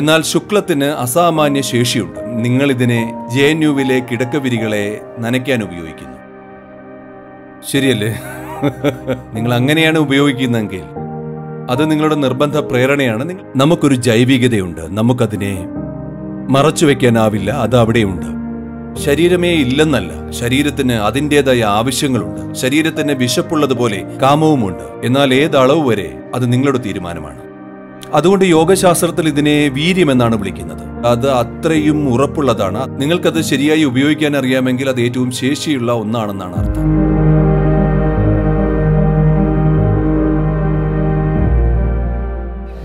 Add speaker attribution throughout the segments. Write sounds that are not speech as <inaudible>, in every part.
Speaker 1: എന്നാൽ ശുക്ലത്തിന് അസാമാന്യ ശേഷിയുണ്ട് ഇതിനെ ജെ എൻ യുവിലെ കിടക്കവിരികളെ നനയ്ക്കാൻ ഉപയോഗിക്കുന്നു ശരിയല്ലേ <laughs> നിങ്ങൾ അങ്ങനെയാണ് ഉപയോഗിക്കുന്നതെങ്കിൽ അത് നിങ്ങളുടെ നിർബന്ധ പ്രേരണയാണ് നമുക്കൊരു ജൈവികതയുണ്ട് നമുക്കതിനെ മറച്ചു വെക്കാനാവില്ല അത് അവിടെയുണ്ട് ശരീരമേ ഇല്ലെന്നല്ല ശരീരത്തിന് അതിൻ്റെതായ ആവശ്യങ്ങളുണ്ട് ശരീരത്തിന് വിശപ്പുള്ളതുപോലെ കാമവുമുണ്ട് എന്നാൽ ഏത് വരെ അത് നിങ്ങളുടെ തീരുമാനമാണ് അതുകൊണ്ട് യോഗശാസ്ത്രത്തിൽ ഇതിനെ വീര്യം എന്നാണ് വിളിക്കുന്നത് അത് അത്രയും ഉറപ്പുള്ളതാണ് നിങ്ങൾക്കത് ശരിയായി ഉപയോഗിക്കാൻ അറിയാമെങ്കിൽ അത് ഏറ്റവും ശേഷിയുള്ള ഒന്നാണെന്നാണ് അർത്ഥം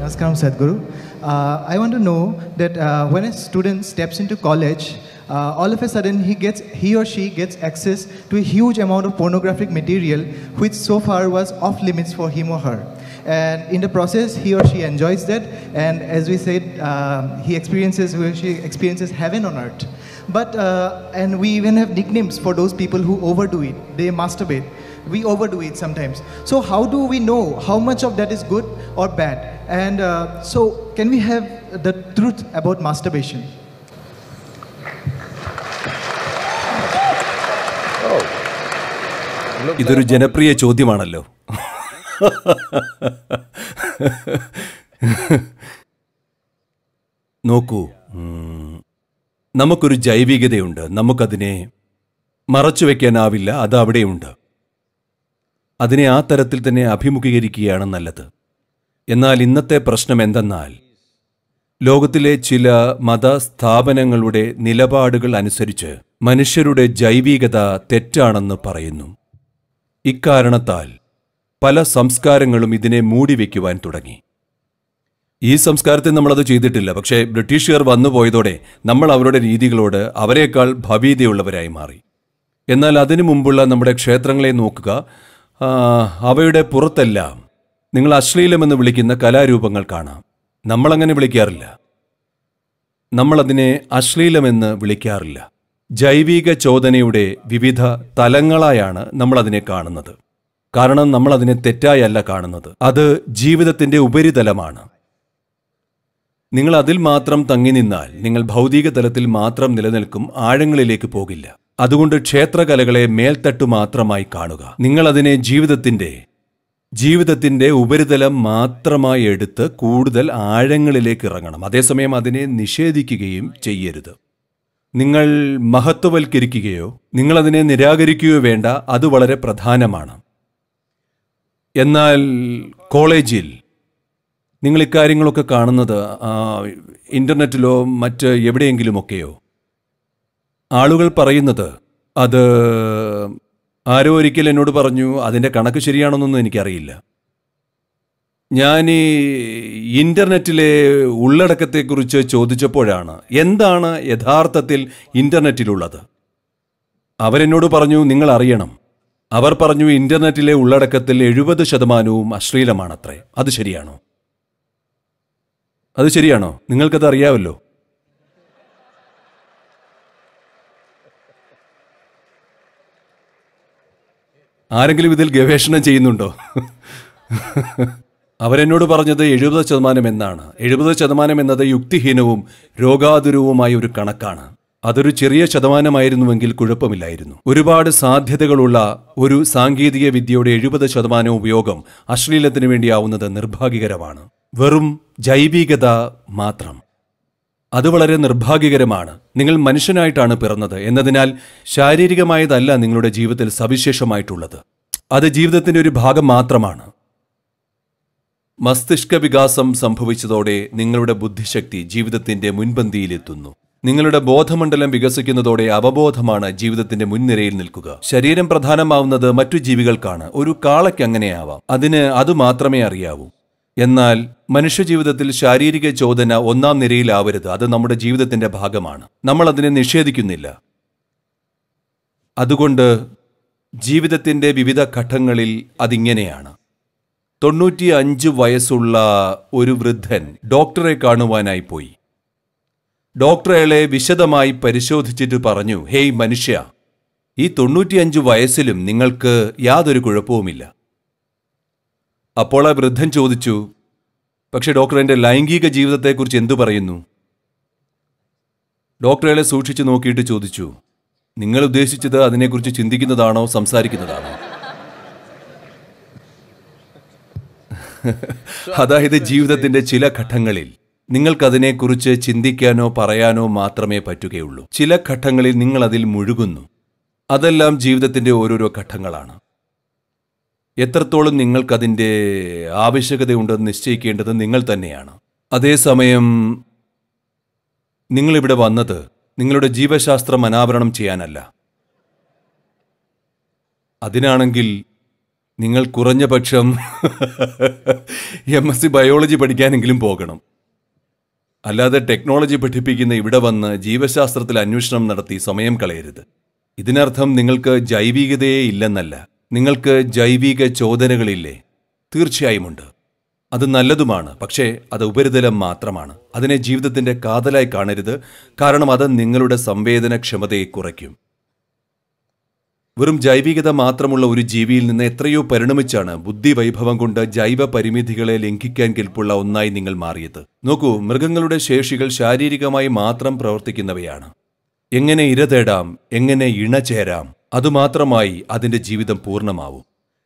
Speaker 1: നമസ്കാരം Sadhguru I want to know that when a student steps into college all of a sudden he gets he or she gets access to a huge amount of pornographic material which so far was off limits for him or her and in the process he or she enjoys that and as we said um, he experiences she experiences heaven on earth but uh, and we even have nicknames for those people who overdo it they masturbate we overdo it sometimes so how do we know how much of that is good or bad and uh, so can we have the truth about masturbation oh. ഇതൊരു ജനപ്രിയ ചോദ്യമാണല്ലോ <laughs> നോക്കൂ നമുക്കൊരു ജൈവികതയുണ്ട് നമുക്കതിനെ മറച്ചു അത് അവിടെയുണ്ട് അതിനെ ആ തരത്തിൽ തന്നെ അഭിമുഖീകരിക്കുകയാണ് നല്ലത് എന്നാൽ ഇന്നത്തെ പ്രശ്നം എന്തെന്നാൽ ലോകത്തിലെ ചില മതസ്ഥാപനങ്ങളുടെ നിലപാടുകൾ അനുസരിച്ച് മനുഷ്യരുടെ ജൈവികത തെറ്റാണെന്ന് പറയുന്നു ഇക്കാരണത്താൽ പല സംസ്കാരങ്ങളും ഇതിനെ മൂടിവെക്കുവാൻ തുടങ്ങി ഈ സംസ്കാരത്തിൽ നമ്മളത് ചെയ്തിട്ടില്ല പക്ഷേ ബ്രിട്ടീഷുകാർ വന്നു പോയതോടെ നമ്മൾ അവരുടെ രീതികളോട് അവരെക്കാൾ ഭവീതയുള്ളവരായി മാറി എന്നാൽ അതിനു മുമ്പുള്ള നമ്മുടെ ക്ഷേത്രങ്ങളെ നോക്കുക അവയുടെ പുറത്തെല്ലാം നിങ്ങൾ അശ്ലീലമെന്ന് വിളിക്കുന്ന കലാരൂപങ്ങൾ കാണാം നമ്മളങ്ങനെ വിളിക്കാറില്ല നമ്മളതിനെ അശ്ലീലമെന്ന് വിളിക്കാറില്ല ജൈവിക ചോദനയുടെ വിവിധ തലങ്ങളായാണ് നമ്മളതിനെ കാണുന്നത് കാരണം നമ്മൾ അതിനെ തെറ്റായല്ല കാണുന്നത് അത് ജീവിതത്തിൻ്റെ ഉപരിതലമാണ് നിങ്ങൾ അതിൽ മാത്രം തങ്ങി നിന്നാൽ നിങ്ങൾ ഭൗതിക തലത്തിൽ മാത്രം നിലനിൽക്കും ആഴങ്ങളിലേക്ക് പോകില്ല അതുകൊണ്ട് ക്ഷേത്രകലകളെ മേൽത്തട്ടു മാത്രമായി കാണുക നിങ്ങൾ അതിനെ ജീവിതത്തിൻ്റെ ജീവിതത്തിൻ്റെ ഉപരിതലം മാത്രമായി എടുത്ത് കൂടുതൽ ആഴങ്ങളിലേക്ക് ഇറങ്ങണം അതേസമയം അതിനെ നിഷേധിക്കുകയും ചെയ്യരുത് നിങ്ങൾ മഹത്വവൽക്കരിക്കുകയോ നിങ്ങളതിനെ നിരാകരിക്കുകയോ വേണ്ട അത് വളരെ പ്രധാനമാണ് എന്നാൽ കോളേജിൽ നിങ്ങൾ ഇക്കാര്യങ്ങളൊക്കെ കാണുന്നത് ഇൻ്റർനെറ്റിലോ മറ്റ് എവിടെയെങ്കിലുമൊക്കെയോ ആളുകൾ പറയുന്നത് അത് ആരോ ഒരിക്കൽ എന്നോട് പറഞ്ഞു അതിൻ്റെ കണക്ക് ശരിയാണെന്നൊന്നും എനിക്കറിയില്ല ഞാൻ ഈ ഇൻ്റർനെറ്റിലെ ഉള്ളടക്കത്തെക്കുറിച്ച് ചോദിച്ചപ്പോഴാണ് എന്താണ് യഥാർത്ഥത്തിൽ ഇൻ്റർനെറ്റിലുള്ളത് അവരെന്നോട് പറഞ്ഞു നിങ്ങൾ അറിയണം അവർ പറഞ്ഞു ഇന്റർനെറ്റിലെ ഉള്ളടക്കത്തിൽ എഴുപത് ശതമാനവും അശ്ലീലമാണത്രേ അത് ശരിയാണോ അത് ശരിയാണോ നിങ്ങൾക്കത് അറിയാമല്ലോ ആരെങ്കിലും ഇതിൽ ഗവേഷണം ചെയ്യുന്നുണ്ടോ അവരെന്നോട് പറഞ്ഞത് എഴുപത് ശതമാനം എന്നാണ് എഴുപത് ശതമാനം എന്നത് യുക്തിഹീനവും രോഗാതുരവുമായ ഒരു കണക്കാണ് അതൊരു ചെറിയ ശതമാനമായിരുന്നുവെങ്കിൽ കുഴപ്പമില്ലായിരുന്നു ഒരുപാട് സാധ്യതകളുള്ള ഒരു സാങ്കേതിക വിദ്യയുടെ എഴുപത് ശതമാനം ഉപയോഗം അശ്ലീലത്തിന് വേണ്ടിയാവുന്നത് നിർഭാഗ്യകരമാണ് വെറും ജൈവികത മാത്രം അത് വളരെ നിർഭാഗ്യകരമാണ് നിങ്ങൾ മനുഷ്യനായിട്ടാണ് പിറന്നത് എന്നതിനാൽ ശാരീരികമായതല്ല നിങ്ങളുടെ ജീവിതത്തിൽ സവിശേഷമായിട്ടുള്ളത് അത് ജീവിതത്തിൻ്റെ ഒരു ഭാഗം മാത്രമാണ് മസ്തിഷ്ക വികാസം സംഭവിച്ചതോടെ നിങ്ങളുടെ ബുദ്ധിശക്തി ജീവിതത്തിൻ്റെ മുൻപന്തിയിലെത്തുന്നു നിങ്ങളുടെ ബോധമണ്ഡലം വികസിക്കുന്നതോടെ അവബോധമാണ് ജീവിതത്തിന്റെ മുൻനിരയിൽ നിൽക്കുക ശരീരം പ്രധാനമാവുന്നത് മറ്റു ജീവികൾക്കാണ് ഒരു കാളയ്ക്ക് അങ്ങനെയാവാം അതിന് അത് മാത്രമേ അറിയാവൂ എന്നാൽ മനുഷ്യജീവിതത്തിൽ ശാരീരിക ചോദന ഒന്നാം നിരയിലാവരുത് അത് നമ്മുടെ ജീവിതത്തിന്റെ ഭാഗമാണ് നമ്മൾ അതിനെ നിഷേധിക്കുന്നില്ല അതുകൊണ്ട് ജീവിതത്തിന്റെ വിവിധ ഘട്ടങ്ങളിൽ അതിങ്ങനെയാണ് തൊണ്ണൂറ്റി അഞ്ച് വയസ്സുള്ള ഒരു വൃദ്ധൻ ഡോക്ടറെ കാണുവാനായി പോയി ഡോക്ടർ അയാളെ വിശദമായി പരിശോധിച്ചിട്ട് പറഞ്ഞു ഹേയ് മനുഷ്യ ഈ തൊണ്ണൂറ്റിയഞ്ച് വയസ്സിലും നിങ്ങൾക്ക് യാതൊരു കുഴപ്പവുമില്ല അപ്പോൾ ആ വൃദ്ധൻ ചോദിച്ചു പക്ഷേ ഡോക്ടർ എൻ്റെ ലൈംഗിക ജീവിതത്തെക്കുറിച്ച് എന്തു പറയുന്നു ഡോക്ടർ സൂക്ഷിച്ചു നോക്കിയിട്ട് ചോദിച്ചു നിങ്ങൾ ഉദ്ദേശിച്ചത് അതിനെക്കുറിച്ച് ചിന്തിക്കുന്നതാണോ സംസാരിക്കുന്നതാണോ <laughs> അതായത് ജീവിതത്തിൻ്റെ ചില ഘട്ടങ്ങളിൽ നിങ്ങൾക്കതിനെക്കുറിച്ച് ചിന്തിക്കാനോ പറയാനോ മാത്രമേ പറ്റുകയുള്ളൂ ചില ഘട്ടങ്ങളിൽ നിങ്ങൾ അതിൽ മുഴുകുന്നു അതെല്ലാം ജീവിതത്തിൻ്റെ ഓരോരോ ഘട്ടങ്ങളാണ് എത്രത്തോളം നിങ്ങൾക്കതിൻ്റെ ആവശ്യകതയുണ്ടെന്ന് നിശ്ചയിക്കേണ്ടത് നിങ്ങൾ തന്നെയാണ് അതേസമയം നിങ്ങളിവിടെ വന്നത് നിങ്ങളുടെ ജീവശാസ്ത്രം അനാവരണം ചെയ്യാനല്ല അതിനാണെങ്കിൽ നിങ്ങൾ കുറഞ്ഞ പക്ഷം എം എസ് സി ബയോളജി പഠിക്കാനെങ്കിലും പോകണം അല്ലാതെ ടെക്നോളജി പഠിപ്പിക്കുന്ന ഇവിടെ വന്ന് ജീവശാസ്ത്രത്തിൽ അന്വേഷണം നടത്തി സമയം കളയരുത് ഇതിനർത്ഥം നിങ്ങൾക്ക് ജൈവികതയെ ഇല്ലെന്നല്ല നിങ്ങൾക്ക് ജൈവിക ചോദനകളില്ലേ തീർച്ചയായുമുണ്ട് അത് നല്ലതുമാണ് പക്ഷേ അത് ഉപരിതലം മാത്രമാണ് അതിനെ ജീവിതത്തിൻ്റെ കാതലായി കാണരുത് കാരണം അത് നിങ്ങളുടെ സംവേദനക്ഷമതയെ കുറയ്ക്കും വെറും ജൈവികത മാത്രമുള്ള ഒരു ജീവിയിൽ നിന്ന് എത്രയോ പരിണമിച്ചാണ് ബുദ്ധി വൈഭവം കൊണ്ട് ജൈവ പരിമിതികളെ ലംഘിക്കാൻ കെൽപ്പുള്ള ഒന്നായി നിങ്ങൾ മാറിയത് നോക്കൂ മൃഗങ്ങളുടെ ശേഷികൾ ശാരീരികമായി മാത്രം പ്രവർത്തിക്കുന്നവയാണ് എങ്ങനെ ഇര തേടാം എങ്ങനെ ഇണ ചേരാം അതുമാത്രമായി അതിൻ്റെ ജീവിതം പൂർണ്ണമാവും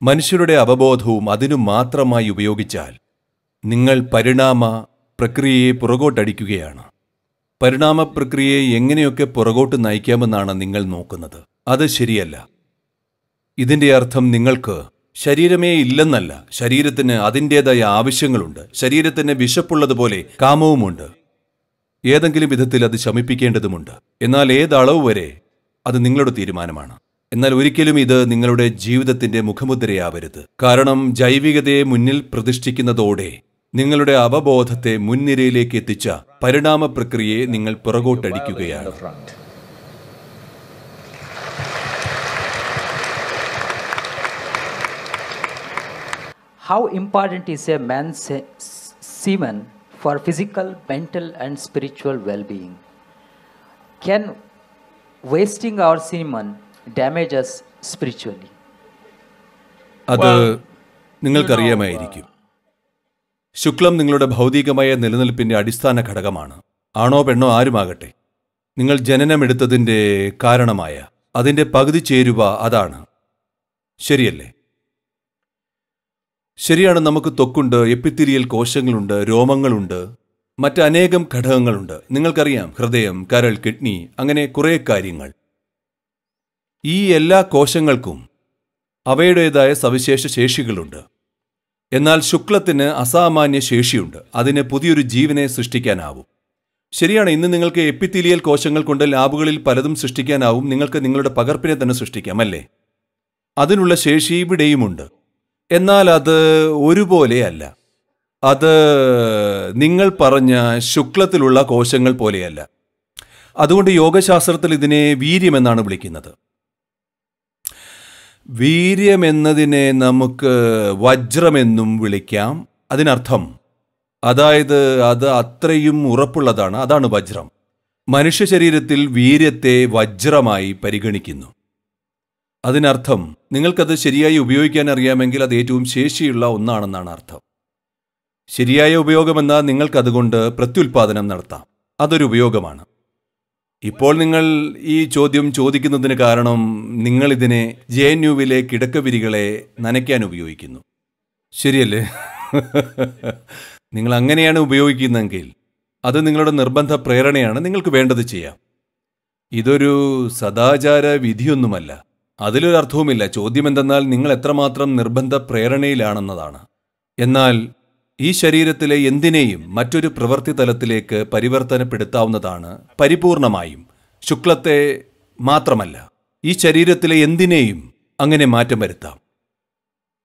Speaker 1: മനുഷ്യരുടെ അവബോധവും അതിനു മാത്രമായി ഉപയോഗിച്ചാൽ നിങ്ങൾ പരിണാമ പ്രക്രിയയെ പുറകോട്ടടിക്കുകയാണ് പരിണാമ പ്രക്രിയയെ എങ്ങനെയൊക്കെ പുറകോട്ട് നയിക്കാമെന്നാണ് നിങ്ങൾ നോക്കുന്നത് അത് ശരിയല്ല ഇതിൻ്റെ അർത്ഥം നിങ്ങൾക്ക് ശരീരമേ ഇല്ലെന്നല്ല ശരീരത്തിന് അതിൻ്റേതായ ആവശ്യങ്ങളുണ്ട് ശരീരത്തിന് വിശപ്പുള്ളതുപോലെ കാമവുമുണ്ട് ഏതെങ്കിലും വിധത്തിൽ അത് ശമിപ്പിക്കേണ്ടതുമുണ്ട് എന്നാൽ ഏതളവ് വരെ അത് നിങ്ങളുടെ തീരുമാനമാണ് എന്നാൽ ഒരിക്കലും ഇത് നിങ്ങളുടെ ജീവിതത്തിന്റെ മുഖമുദ്രയാവരുത് കാരണം ജൈവികതയെ മുന്നിൽ പ്രതിഷ്ഠിക്കുന്നതോടെ നിങ്ങളുടെ അവബോധത്തെ മുൻനിരയിലേക്ക് എത്തിച്ച പരിണാമ പ്രക്രിയയെ നിങ്ങൾ പുറകോട്ടടിക്കുകയാണ് how important is a man's semen for physical, mental, and spiritual well being? Can wasting our semen damage us spiritually? അത് നിങ്ങൾക്കറിയാമായിരിക്കും ശുക്ലം നിങ്ങളുടെ ഭൗതികമായ നിലനിൽപ്പിന്റെ അടിസ്ഥാന ഘടകമാണ് ആണോ പെണ്ണോ ആരുമാകട്ടെ നിങ്ങൾ ജനനമെടുത്തതിൻ്റെ കാരണമായ അതിൻ്റെ പകുതി ചേരുവ അതാണ് ശരിയല്ലേ ശരിയാണ് നമുക്ക് തൊക്കുണ്ട് എപ്പിത്തിരിയൽ കോശങ്ങളുണ്ട് രോമങ്ങളുണ്ട് മറ്റനേകം ഘടകങ്ങളുണ്ട് നിങ്ങൾക്കറിയാം ഹൃദയം കരൾ കിഡ്നി അങ്ങനെ കുറേ കാര്യങ്ങൾ ഈ എല്ലാ കോശങ്ങൾക്കും അവയുടേതായ സവിശേഷ ശേഷികളുണ്ട് എന്നാൽ ശുക്ലത്തിന് അസാമാന്യ ശേഷിയുണ്ട് അതിന് പുതിയൊരു ജീവനെ സൃഷ്ടിക്കാനാവും ശരിയാണ് ഇന്ന് നിങ്ങൾക്ക് എപ്പിത്തീലിയൽ കോശങ്ങൾ കൊണ്ട് ലാബുകളിൽ പലതും സൃഷ്ടിക്കാനാവും നിങ്ങൾക്ക് നിങ്ങളുടെ പകർപ്പിനെ തന്നെ സൃഷ്ടിക്കാം അല്ലേ അതിനുള്ള ശേഷി ഇവിടെയുമുണ്ട് എന്നാൽ അത് ഒരുപോലെയല്ല അത് നിങ്ങൾ പറഞ്ഞ ശുക്ലത്തിലുള്ള കോശങ്ങൾ പോലെയല്ല അതുകൊണ്ട് യോഗശാസ്ത്രത്തിൽ ഇതിനെ വീര്യമെന്നാണ് വിളിക്കുന്നത് വീര്യമെന്നതിനെ നമുക്ക് വജ്രമെന്നും വിളിക്കാം അതിനർത്ഥം അതായത് അത് അത്രയും ഉറപ്പുള്ളതാണ് അതാണ് വജ്രം മനുഷ്യ ശരീരത്തിൽ വീര്യത്തെ വജ്രമായി പരിഗണിക്കുന്നു അതിനർത്ഥം നിങ്ങൾക്കത് ശരിയായി ഉപയോഗിക്കാൻ അറിയാമെങ്കിൽ അത് ഏറ്റവും ശേഷിയുള്ള ഒന്നാണെന്നാണ് അർത്ഥം ശരിയായ ഉപയോഗമെന്നാൽ നിങ്ങൾക്കതുകൊണ്ട് പ്രത്യുൽപാദനം നടത്താം അതൊരു ഉപയോഗമാണ് ഇപ്പോൾ നിങ്ങൾ ഈ ചോദ്യം ചോദിക്കുന്നതിന് കാരണം നിങ്ങളിതിനെ ജെ എൻ യുവിലെ കിടക്കവിരികളെ നനയ്ക്കാൻ ഉപയോഗിക്കുന്നു ശരിയല്ലേ നിങ്ങൾ അങ്ങനെയാണ് ഉപയോഗിക്കുന്നതെങ്കിൽ അത് നിങ്ങളുടെ നിർബന്ധ പ്രേരണയാണ് നിങ്ങൾക്ക് വേണ്ടത് ചെയ്യാം ഇതൊരു സദാചാര വിധിയൊന്നുമല്ല അതിലൊരർത്ഥവുമില്ല എന്തെന്നാൽ നിങ്ങൾ എത്രമാത്രം നിർബന്ധ പ്രേരണയിലാണെന്നതാണ് എന്നാൽ ഈ ശരീരത്തിലെ എന്തിനേയും മറ്റൊരു പ്രവൃത്തി തലത്തിലേക്ക് പരിവർത്തനപ്പെടുത്താവുന്നതാണ് പരിപൂർണമായും ശുക്ലത്തെ മാത്രമല്ല ഈ ശരീരത്തിലെ എന്തിനേയും അങ്ങനെ മാറ്റം വരുത്താം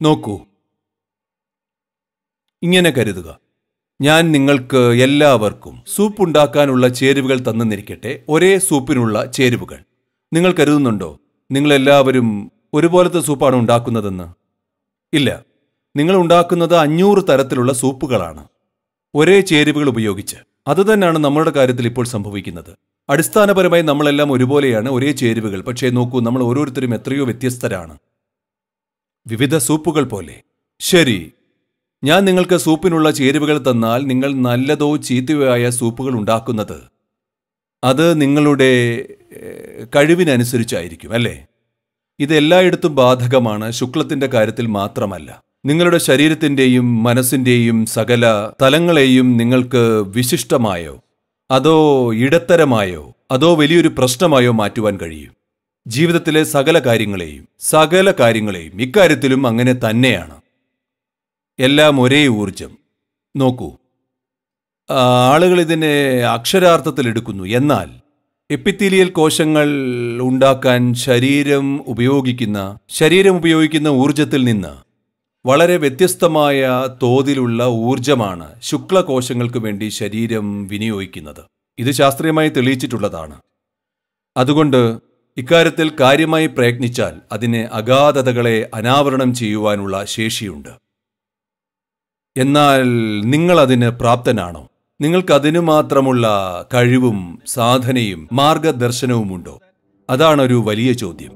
Speaker 1: നോക്കൂ ഇങ്ങനെ കരുതുക ഞാൻ നിങ്ങൾക്ക് എല്ലാവർക്കും സൂപ്പ് ഉണ്ടാക്കാനുള്ള ചേരുവകൾ തന്നിരിക്കട്ടെ ഒരേ സൂപ്പിനുള്ള ചേരുവകൾ നിങ്ങൾ കരുതുന്നുണ്ടോ നിങ്ങളെല്ലാവരും ഒരുപോലത്തെ സൂപ്പാണ് ഉണ്ടാക്കുന്നതെന്ന് ഇല്ല നിങ്ങൾ ഉണ്ടാക്കുന്നത് അഞ്ഞൂറ് തരത്തിലുള്ള സൂപ്പുകളാണ് ഒരേ ചേരുവകൾ ഉപയോഗിച്ച് അതുതന്നെയാണ് നമ്മളുടെ കാര്യത്തിൽ ഇപ്പോൾ സംഭവിക്കുന്നത് അടിസ്ഥാനപരമായി നമ്മളെല്ലാം ഒരുപോലെയാണ് ഒരേ ചേരുവകൾ പക്ഷേ നോക്കൂ നമ്മൾ ഓരോരുത്തരും എത്രയോ വ്യത്യസ്തരാണ് വിവിധ സൂപ്പുകൾ പോലെ ശരി ഞാൻ നിങ്ങൾക്ക് സൂപ്പിനുള്ള ചേരുവകൾ തന്നാൽ നിങ്ങൾ നല്ലതോ ചീത്തയോ ആയ സൂപ്പുകൾ ഉണ്ടാക്കുന്നത് അത് നിങ്ങളുടെ കഴിവിനനുസരിച്ചായിരിക്കും അല്ലേ ഇത് എല്ലായിടത്തും ബാധകമാണ് ശുക്ലത്തിൻ്റെ കാര്യത്തിൽ മാത്രമല്ല നിങ്ങളുടെ ശരീരത്തിൻ്റെയും മനസ്സിൻ്റെയും സകല തലങ്ങളെയും നിങ്ങൾക്ക് വിശിഷ്ടമായോ അതോ ഇടത്തരമായോ അതോ വലിയൊരു പ്രശ്നമായോ മാറ്റുവാൻ കഴിയും ജീവിതത്തിലെ സകല കാര്യങ്ങളെയും സകല കാര്യങ്ങളെയും ഇക്കാര്യത്തിലും അങ്ങനെ തന്നെയാണ് എല്ലാം ഒരേ ഊർജം നോക്കൂ ആളുകൾ ഇതിനെ അക്ഷരാർത്ഥത്തിൽ എടുക്കുന്നു എന്നാൽ എപ്പിത്തീലിയൽ കോശങ്ങൾ ഉണ്ടാക്കാൻ ശരീരം ഉപയോഗിക്കുന്ന ശരീരം ഉപയോഗിക്കുന്ന ഊർജത്തിൽ നിന്ന് വളരെ വ്യത്യസ്തമായ തോതിലുള്ള ഊർജമാണ് ശുക്ലകോശങ്ങൾക്ക് വേണ്ടി ശരീരം വിനിയോഗിക്കുന്നത് ഇത് ശാസ്ത്രീയമായി തെളിയിച്ചിട്ടുള്ളതാണ് അതുകൊണ്ട് ഇക്കാര്യത്തിൽ കാര്യമായി പ്രയത്നിച്ചാൽ അതിനെ അഗാധതകളെ അനാവരണം ചെയ്യുവാനുള്ള ശേഷിയുണ്ട് എന്നാൽ നിങ്ങളതിന് പ്രാപ്തനാണോ നിങ്ങൾക്കതിനു മാത്രമുള്ള കഴിവും സാധനയും മാർഗദർശനവുമുണ്ടോ അതാണൊരു വലിയ ചോദ്യം